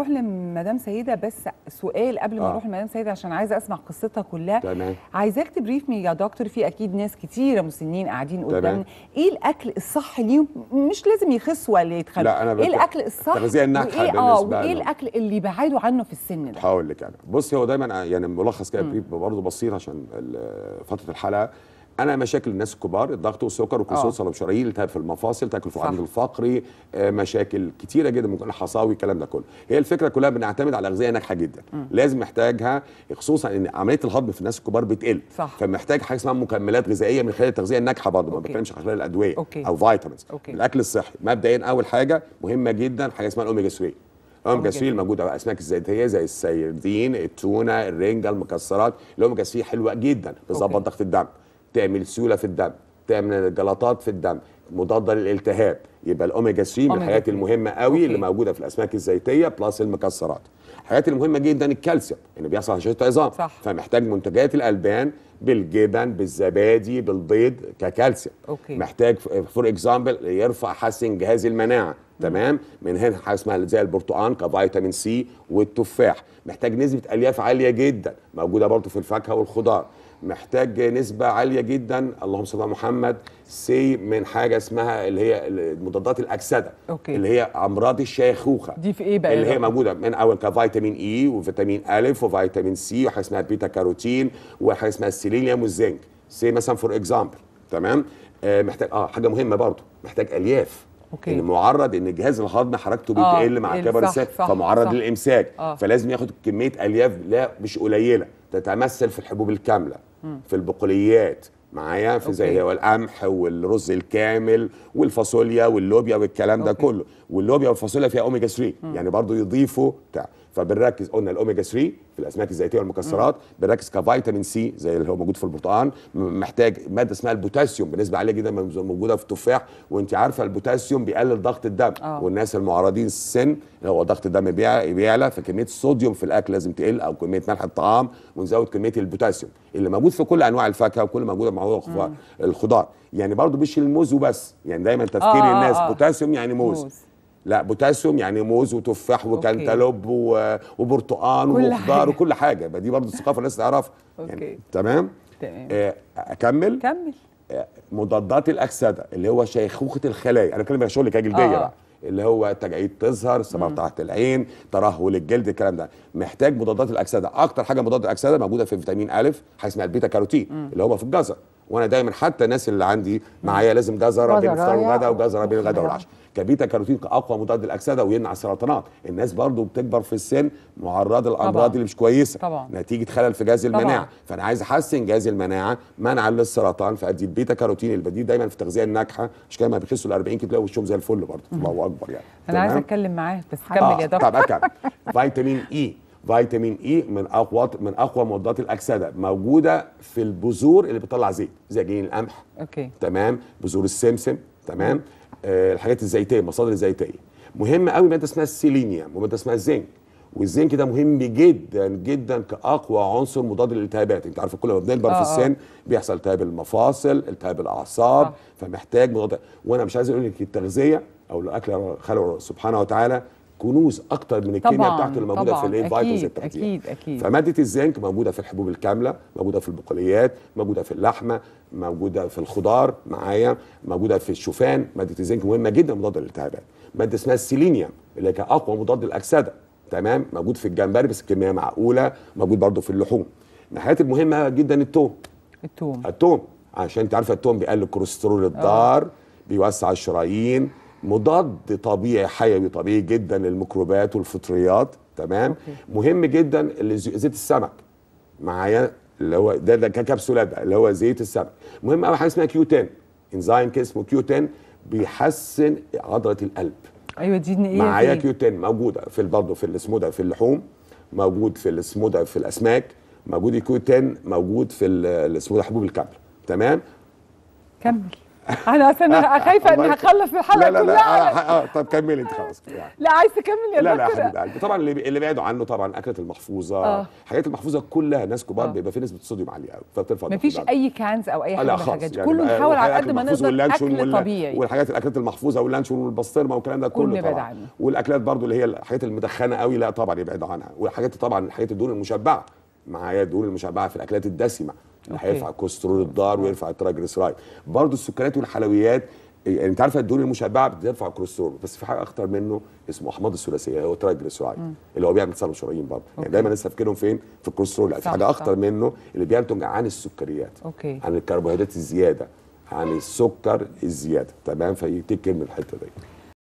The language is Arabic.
نروح لمدام سيده بس سؤال قبل ما آه. نروح آه. لمدام سيده عشان عايزه اسمع قصتها كلها تمام عايزاك تبريف مي يا دكتور في اكيد ناس كتيره مسنين قاعدين قدامنا ايه الاكل الصح ليهم مش لازم يخس ولا يتخن لا انا إيه بت... ايه الاكل الصح وايه اه وايه الاكل اللي يبعدوا عنه في السن ده هقول لك انا بصي هو دايما يعني ملخص كده برضه بسيط عشان فتره الحلقه انا مشاكل الناس الكبار الضغط والسكر وكسور آه. صلب شرايين التهاب في المفاصل تاكل في العمود الفقري آه، مشاكل كتيره جدا ممكن الحصاوي الكلام ده كله هي الفكره كلها بنعتمد على اغذيه ناجحه جدا م. لازم محتاجها خصوصا ان عمليه الهضم في الناس الكبار بتقل صح. فمحتاج حاجه اسمها مكملات غذائيه من خلال التغذيه الناجحه برضه ما بتكلمش عن خلال الادويه أوكي. او فيتامينز الاكل الصحي مبدئيا اول حاجه مهمه جدا حاجه اسمها الاوميجا 3 الاوميجا 3 الموجوده بقى اسماك الزيتيه زي السيردين التونه الرنجه المكسرات الاوميجا 3 حلوه جدا بتظبط ضغط الدم تعمل سيوله في الدم تعمل جلطات في الدم مضاده للالتهاب يبقى الاوميجا 3 من الحاجات المهمه قوي أوكي. اللي موجوده في الاسماك الزيتيه بلس المكسرات الحاجات المهمه جدا الكالسيوم اللي يعني بيحصل هشاشه عظام فمحتاج منتجات الالبان بالجبن بالزبادي بالبيض ككالسيوم أوكي. محتاج فور اكزامبل يرفع حسن جهاز المناعه تمام من هنا حاجه اسمها زي البرتقال كفيتامين سي والتفاح محتاج نسبه الياف عاليه جدا موجوده برضو في الفاكهه والخضار محتاج نسبه عاليه جدا اللهم صل على محمد سي من حاجه اسمها اللي هي مضادات الاكسده أوكي. اللي هي امراض الشيخوخه دي في ايه بقى اللي هي موجوده من اول كفيتامين اي e وفيتامين الف وفيتامين سي وحاجه اسمها بيتا كاروتين وحاجه اسمها السيلينيوم والزنك سي مثلا فور اكزامبل تمام آه محتاج اه حاجه مهمه برضو محتاج الياف اوكي اللي معرض ان جهاز الهضم حركته بتقل آه مع إيه، كبر السن فمعرض للامساك آه. فلازم ياخد كميه الياف لا مش قليله تتمثل في الحبوب الكامله في البقوليات معايا في زي والقمح والرز الكامل والفاصوليا واللوبيا والكلام ده كله واللوبيا والفاصوليا فيها اوميجا 3 يعني برضو يضيفوا بتاع فبنركز قلنا الاوميجا 3 في الاسماك الزيتيه والمكسرات بنركز كفيتامين سي زي اللي هو موجود في البرتقال محتاج ماده اسمها البوتاسيوم بنسبه عاليه جدا موجوده في التفاح وانت عارفه البوتاسيوم بيقلل ضغط الدم أوه. والناس المعرضين السن اللي هو ضغط الدم بيعلى فكميه الصوديوم في الاكل لازم تقل او كميه ملح الطعام ونزود كميه البوتاسيوم اللي موجود في كل انواع الفاكهه وكل موجوده مع الخضار يعني برضو مش الموز وبس يعني دايما تفكير آه، آه، الناس آه. بوتاسيوم يعني موز, موز. لا بوتاسيوم يعني موز وتفاح وكنتالوب وبرتقال وخضار وكل حاجه دي برضه الثقافه الناس تعرفها يعني تمام تمام آه اكمل كمل آه مضادات الاكسده اللي هو شيخوخه الخلايا انا بتكلم على شغل كجلديه آه. بقى اللي هو تجاعيد تظهر سمر تحت العين ترهل الجلد الكلام ده محتاج مضادات الاكسده اكتر حاجه مضاد الاكسده موجوده في فيتامين ا حاجه اسمها البيتا كاروتين اللي هو في الجزر وانا دايما حتى الناس اللي عندي معايا لازم جزره بين الفطار والغدا وجزره بين الغدا والعشاء كبيتا كاروتين اقوى مضاد للاكسده ويمنع السرطانات الناس برضو بتكبر في السن معرضه للامراض اللي مش كويسه طبعا. نتيجه خلل في جهاز المناعه طبعا. فانا عايز احسن جهاز المناعه منعا للسرطان فادي البيتا كاروتين البديل دايما في التغذيه الناجحه مش كده ما بيخسوا ال 40 كيلو وشهم زي الفل برضه الله اكبر يعني انا عايز اتكلم معاه بس كمل آه. يا دكتور طب اكمل فيتامين اي e. فيتامين اي e من اقوى من اقوى مضادات الاكسده موجوده في البذور اللي بتطلع زيت زي جنين القمح اوكي تمام بذور السمسم تمام آه الحاجات الزيتيه المصادر الزيتيه مهم قوي ماده اسمها السيلينيوم وماده اسمها الزنك والزنك ده مهم جدا جدا كاقوى عنصر مضاد للالتهابات انت عارف كل ما بنكبر في آه، آه. السن بيحصل التهاب المفاصل التهاب الاعصاب آه. فمحتاج مضاد وانا مش عايز اقول لك التغذيه او الاكل خلق سبحانه وتعالى كنوز اكتر من الكيمياء بتاعته اللي موجوده في الايه فيتامينز اكيد اكيد اكيد فماده الزنك موجوده في الحبوب الكامله موجوده في البقوليات موجوده في اللحمه موجوده في الخضار معايا موجوده في الشوفان ماده الزنك مهمه جدا مضاد للالتهابات ماده اسمها السيلينيوم اللي هي اقوى مضاد للاكسده تمام موجود في الجمبري بس كميه معقوله موجود برضو في اللحوم من الحاجات المهمه جدا التوم التوم التوم عشان انت عارفه التوم بيقلل الكوليسترول الضار آه. بيوسع الشرايين مضاد طبيعي حيوي طبيعي جدا للميكروبات والفطريات تمام أوكي. مهم جدا زيت السمك معايا اللي هو ده ده ككبسولات بقى اللي هو زيت السمك مهم قوي حاجه اسمها كيو 10 انزيم كده اسمه كيو 10 بيحسن عضله القلب ايوه دي ايه معايا كيو 10 موجوده في برضه في السمودة في اللحوم موجود في السمودة في الاسماك موجود الكيو 10 موجود في السمودة حبوب الكامل تمام كمل انا اصل انا خايفه اني هخلص الحلقه كلها لا لا لا لا آه،, آه،, اه طب كملي انت خلاص يعني. لا عايز تكمل يا لا لا يا طبعا اللي اللي بعدوا عنه طبعا اكله المحفوظه آه. حاجات المحفوظه كلها ناس كبار آه. بيبقى في نسبه الصوديوم عاليه قوي فبترفع مفيش اي كانز او اي حاجه من الحاجات دي يعني كله نحاول على قد ما نقدر اكل طبيعي والحاجات الاكلات المحفوظه واللانشون والبسطرمه والكلام ده كله طبعا والاكلات برضو اللي هي الحاجات المدخنه قوي لا طبعا يبعدوا عنها والحاجات طبعا الحاجات الدهون المشبعه معايا الدهون المشبعه في الاكلات الدسمه هيرفع كوليسترول الضار ويرفع التراجلسرايد برضه السكريات والحلويات يعني انت عارفه إيه الدهون المشبعه بترفع الكوليسترول بس في حاجه اخطر منه اسمه احماض الثلاثيه هو ترايجليسرايد اللي هو بيعمل تصلب شرايين برضه يعني دايما الناس تفكيرهم فين في الكوليسترول في حاجه اخطر منه اللي بينتج عن السكريات أوكي. عن الكربوهيدرات الزياده عن السكر الزياده تمام فيتكلم الحته دي